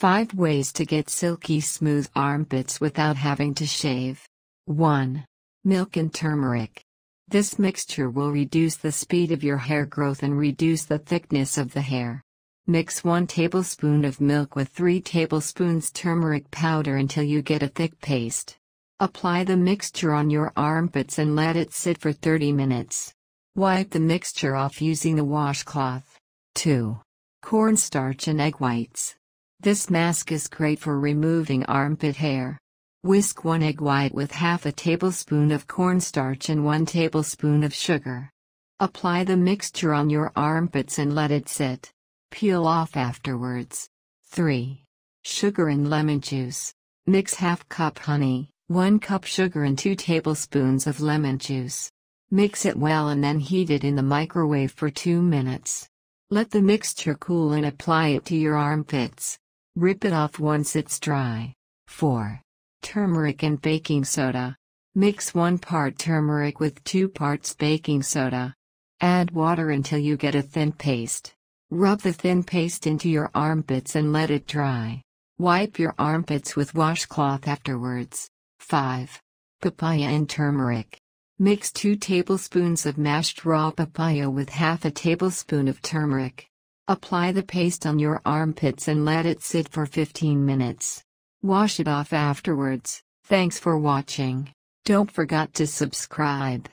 5 Ways to Get Silky Smooth Armpits Without Having to Shave 1. Milk and Turmeric This mixture will reduce the speed of your hair growth and reduce the thickness of the hair. Mix 1 tablespoon of milk with 3 tablespoons turmeric powder until you get a thick paste. Apply the mixture on your armpits and let it sit for 30 minutes. Wipe the mixture off using a washcloth. 2. Cornstarch and egg whites. This mask is great for removing armpit hair. Whisk one egg white with half a tablespoon of cornstarch and one tablespoon of sugar. Apply the mixture on your armpits and let it sit. Peel off afterwards. 3. Sugar and lemon juice. Mix half cup honey, 1 cup sugar and 2 tablespoons of lemon juice. Mix it well and then heat it in the microwave for 2 minutes. Let the mixture cool and apply it to your armpits. Rip it off once it's dry. 4. Turmeric and baking soda. Mix 1 part turmeric with 2 parts baking soda. Add water until you get a thin paste. Rub the thin paste into your armpits and let it dry. Wipe your armpits with washcloth afterwards. 5. Papaya and turmeric. Mix 2 tablespoons of mashed raw papaya with half a tablespoon of turmeric. Apply the paste on your armpits and let it sit for 15 minutes. Wash it off afterwards. Thanks for watching. Don't forget to subscribe.